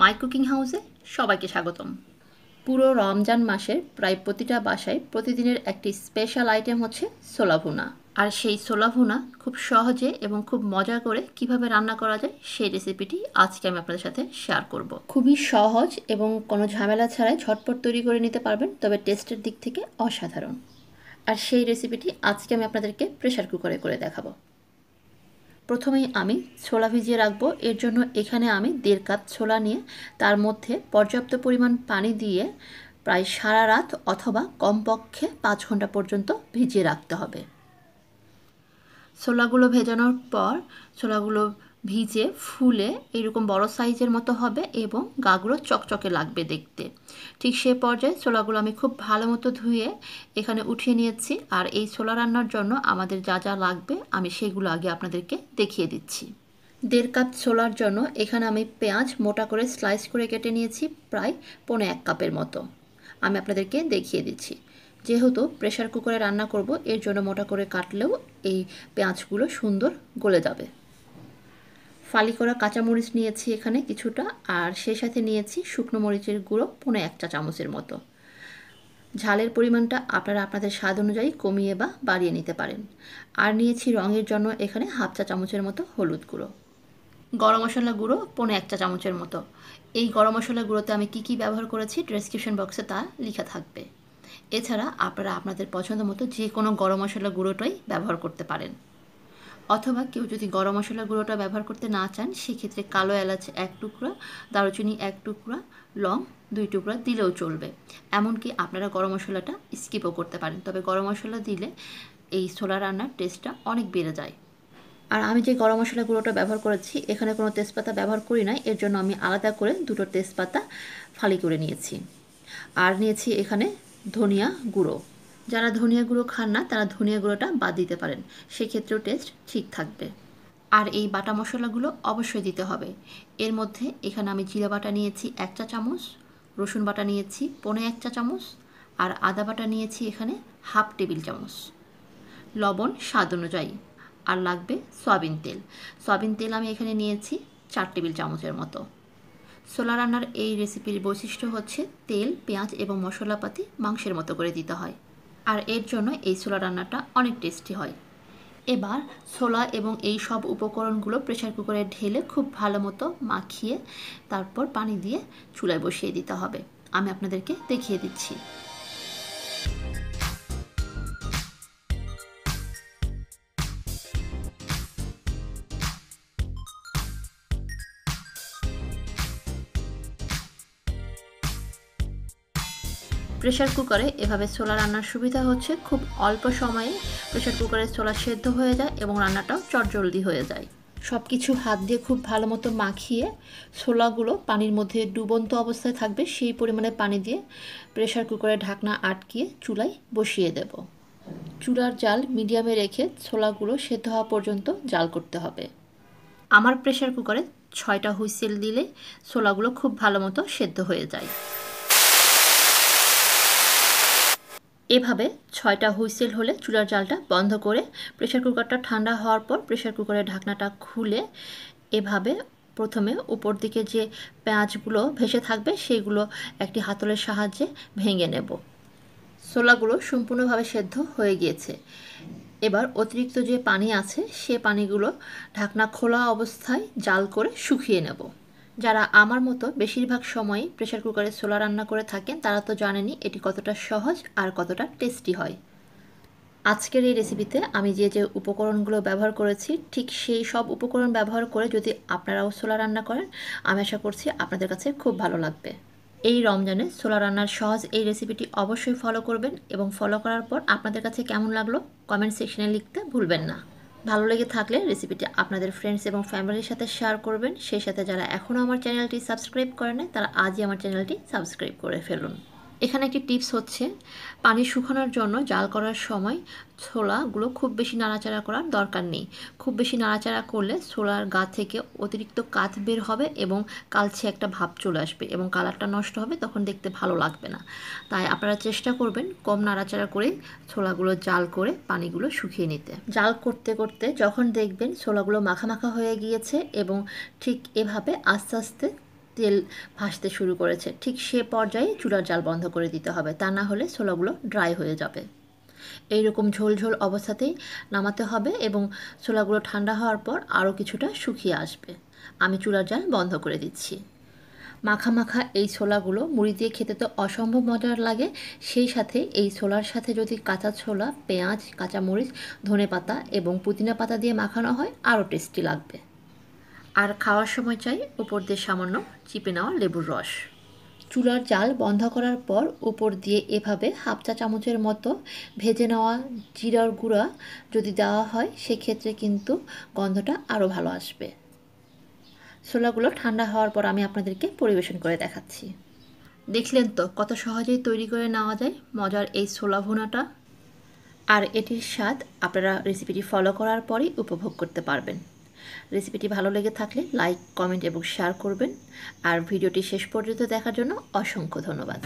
my cooking হাউসে সবাইকে স্বাগতম পুরো রমজান মাসের প্রায় প্রতিটা বাসায় প্রতিদিনের একটি স্পেশাল আইটেম হচ্ছে ছোলা ভুনা আর সেই ছোলা ভুনা খুব সহজে এবং খুব মজা করে কিভাবে রান্না করা যায় সেই রেসিপিটি আজকে আমি আপনাদের সাথে শেয়ার করব খুবই সহজ এবং কোনো ঝামেলা ছাড়াই ঝটপট তৈরি করে নিতে পারবেন তবে টেস্টের দিক থেকে অসাধারণ আর সেই রেসিপিটি আজকে আমি আপনাদেরকে প্রেশার কুকারে করে দেখাবো প্রথমেই আমি ছোলা ভিজিয়ে রাখবো এর জন্য এখানে আমি দেড় কাপ ছোলা নিয়ে তার মধ্যে পর্যাপ্ত পরিমাণ পানি দিয়ে প্রায় সারা রাত অথবা কমপক্ষে পাঁচ ঘন্টা পর্যন্ত ভিজিয়ে রাখতে হবে ছোলাগুলো ভেজানোর পর ছোলাগুলো ভিজে ফুলে এরকম বড় সাইজের মতো হবে এবং গাগুলো চকচকে লাগবে দেখতে ঠিক সে পর্যায়ে ছোলাগুলো আমি খুব ভালো মতো ধুয়ে এখানে উঠিয়ে নিয়েছি আর এই ছোলা রান্নার জন্য আমাদের যা যা লাগবে আমি সেগুলো আগে আপনাদেরকে দেখিয়ে দিচ্ছি দেড় কাপ ছোলার জন্য এখানে আমি পেঁয়াজ মোটা করে স্লাইস করে কেটে নিয়েছি প্রায় পনে এক কাপের মতো আমি আপনাদেরকে দেখিয়ে দিচ্ছি যেহেতু প্রেশার কুকারে রান্না করব এর জন্য মোটা করে কাটলেও এই পেঁয়াজগুলো সুন্দর গলে যাবে ফালি করা কাঁচামরিচ নিয়েছি এখানে কিছুটা আর সেই সাথে নিয়েছি শুকনো মরিচের গুঁড়ো পনে এক চা চামচের মতো ঝালের পরিমাণটা আপনারা আপনাদের স্বাদ অনুযায়ী কমিয়ে বা বাড়িয়ে নিতে পারেন আর নিয়েছি রঙের জন্য এখানে হাফ চা চামচের মতো হলুদ গুঁড়ো গরম মশলা গুঁড়ো পনে এক চা চামচের মতো এই গরম মশলা গুঁড়োতে আমি কি কি ব্যবহার করেছি ডেসক্রিপশন বক্সে তা লেখা থাকবে এছাড়া আপনারা আপনাদের পছন্দ মতো যে কোনো গরম মশলা গুঁড়োটাই ব্যবহার করতে পারেন অথবা কেউ যদি গরম মশলা গুঁড়োটা ব্যবহার করতে না চান সেক্ষেত্রে কালো এলাচ এক টুকরা দারুচিনি এক টুকরা লং দুই টুকরা দিলেও চলবে এমনকি আপনারা গরম মশলাটা স্কিপও করতে পারেন তবে গরম মশলা দিলে এই ছোলা রান্নার টেস্টটা অনেক বেড়ে যায় আর আমি যে গরম মশলা গুঁড়োটা ব্যবহার করেছি এখানে কোনো তেজপাতা ব্যবহার করি নাই এর জন্য আমি আলাদা করে দুটো তেজপাতা ফালি করে নিয়েছি আর নিয়েছি এখানে ধনিয়া গুঁড়ো যারা ধনিয়া গুঁড়ো খান না তারা ধনিয়া গুঁড়োটা বাদ দিতে পারেন সেক্ষেত্রেও টেস্ট ঠিক থাকবে আর এই বাটা মশলাগুলো অবশ্যই দিতে হবে এর মধ্যে এখানে আমি জিরা বাটা নিয়েছি এক চা চামচ রসুন বাটা নিয়েছি পনে এক চা চামচ আর আদা বাটা নিয়েছি এখানে হাফ টেবিল চামচ লবণ স্বাদ অনুযায়ী আর লাগবে সয়াবিন তেল সয়াবিন তেল আমি এখানে নিয়েছি চার টেবিল চামচের মতো সোলা রান্নার এই রেসিপির বৈশিষ্ট্য হচ্ছে তেল পেঁয়াজ এবং মশলাপাতি মাংসের মতো করে দিতে হয় আর এর জন্য এই ছোলা রান্নাটা অনেক টেস্টি হয় এবার ছোলা এবং এই সব উপকরণগুলো প্রেশার কুকারে ঢেলে খুব ভালো মতো মাখিয়ে তারপর পানি দিয়ে চুলায় বসিয়ে দিতে হবে আমি আপনাদেরকে দেখিয়ে দিচ্ছি প্রেশার কুকারে এভাবে ছোলা রান্নার সুবিধা হচ্ছে খুব অল্প সময়ে প্রেশার কুকারে ছোলা সেদ্ধ হয়ে যায় এবং রান্নাটাও চটজলদি হয়ে যায় সব কিছু হাত দিয়ে খুব ভালো মতো মাখিয়ে ছোলাগুলো পানির মধ্যে ডুবন্ত অবস্থায় থাকবে সেই পরিমাণে পানি দিয়ে প্রেশার কুকারে ঢাকনা আটকিয়ে চুলায় বসিয়ে দেব চুলার জাল মিডিয়ামে রেখে ছোলাগুলো সেদ্ধ হওয়া পর্যন্ত জাল করতে হবে আমার প্রেশার কুকারে ছয়টা হুইসেল দিলে ছোলাগুলো খুব ভালো মতো সেদ্ধ হয়ে যায় এভাবে ছয়টা হুইসেল হলে চুলার জালটা বন্ধ করে প্রেশার কুকারটা ঠান্ডা হওয়ার পর প্রেশার কুকারের ঢাকনাটা খুলে এভাবে প্রথমে উপর দিকে যে পেঁয়াজগুলো ভেসে থাকবে সেইগুলো একটি হাতলের সাহায্যে ভেঙে নেব ছোলাগুলো সম্পূর্ণভাবে সেদ্ধ হয়ে গিয়েছে এবার অতিরিক্ত যে পানি আছে সে পানিগুলো ঢাকনা খোলা অবস্থায় জাল করে শুকিয়ে নেব যারা আমার মতো বেশিরভাগ সময় প্রেশার কুকারে ছোলা রান্না করে থাকেন তারা তো জানেনই এটি কতটা সহজ আর কতটা টেস্টি হয় আজকের এই রেসিপিতে আমি যে যে উপকরণগুলো ব্যবহার করেছি ঠিক সেই সব উপকরণ ব্যবহার করে যদি আপনারাও ছোলা রান্না করেন আমি আশা করছি আপনাদের কাছে খুব ভালো লাগবে এই রমজানে ছোলা রান্নার সহজ এই রেসিপিটি অবশ্যই ফলো করবেন এবং ফলো করার পর আপনাদের কাছে কেমন লাগলো কমেন্ট সেকশনে লিখতে ভুলবেন না ভালো লেগে থাকলে রেসিপিটি আপনাদের ফ্রেন্ডস এবং ফ্যামিলির সাথে শেয়ার করবেন সেই সাথে যারা এখনও আমার চ্যানেলটি সাবস্ক্রাইব করে নেয় তারা আজই আমার চ্যানেলটি সাবস্ক্রাইব করে ফেলুন এখানে একটি টিপস হচ্ছে পানি শুকানোর জন্য জাল করার সময় ছোলাগুলো খুব বেশি নাড়াচাড়া করার দরকার নেই খুব বেশি নাড়াচাড়া করলে ছোলার গা থেকে অতিরিক্ত কাত বের হবে এবং কালছে একটা ভাব চলে আসবে এবং কালারটা নষ্ট হবে তখন দেখতে ভালো লাগবে না তাই আপনারা চেষ্টা করবেন কম নাড়াচাড়া করে ছোলাগুলো জাল করে পানিগুলো শুকিয়ে নিতে জাল করতে করতে যখন দেখবেন ছোলাগুলো মাখা মাখা হয়ে গিয়েছে এবং ঠিক এভাবে আস্তে আস্তে তেল ভাসতে শুরু করেছে ঠিক সে পর্যায়ে চুলার জাল বন্ধ করে দিতে হবে তা না হলে ছোলাগুলো ড্রাই হয়ে যাবে এই রকম ঝোল ঝোল অবস্থাতেই নামাতে হবে এবং ছোলাগুলো ঠান্ডা হওয়ার পর আরও কিছুটা শুকিয়ে আসবে আমি চুলার জাল বন্ধ করে দিচ্ছি মাখা মাখা এই ছোলাগুলো মুড়ি দিয়ে খেতে তো অসম্ভব মজার লাগে সেই সাথে এই ছোলার সাথে যদি কাঁচা ছোলা পেঁয়াজ কাঁচামরিচ ধনে পাতা এবং পুদিনা পাতা দিয়ে মাখানো হয় আরও টেস্টি লাগবে আর খাওয়ার সময় চাই উপর দিয়ে সামান্য চিপে নেওয়া লেবুর রস চুলার জাল বন্ধ করার পর উপর দিয়ে এভাবে হাফ চা চামচের মতো ভেজে নেওয়া জিরার গুঁড়া যদি দেওয়া হয় সেক্ষেত্রে কিন্তু গন্ধটা আরও ভালো আসবে ছোলাগুলো ঠান্ডা হওয়ার পর আমি আপনাদেরকে পরিবেশন করে দেখাচ্ছি দেখলেন তো কত সহজেই তৈরি করে নেওয়া যায় মজার এই ছোলা ভুনাটা আর এটির স্বাদ আপনারা রেসিপিটি ফলো করার পরই উপভোগ করতে পারবেন রেসিপিটি ভালো লেগে থাকলে লাইক কমেন্ট এবং শেয়ার করবেন আর ভিডিওটি শেষ পর্যন্ত দেখার জন্য অসংখ্য ধন্যবাদ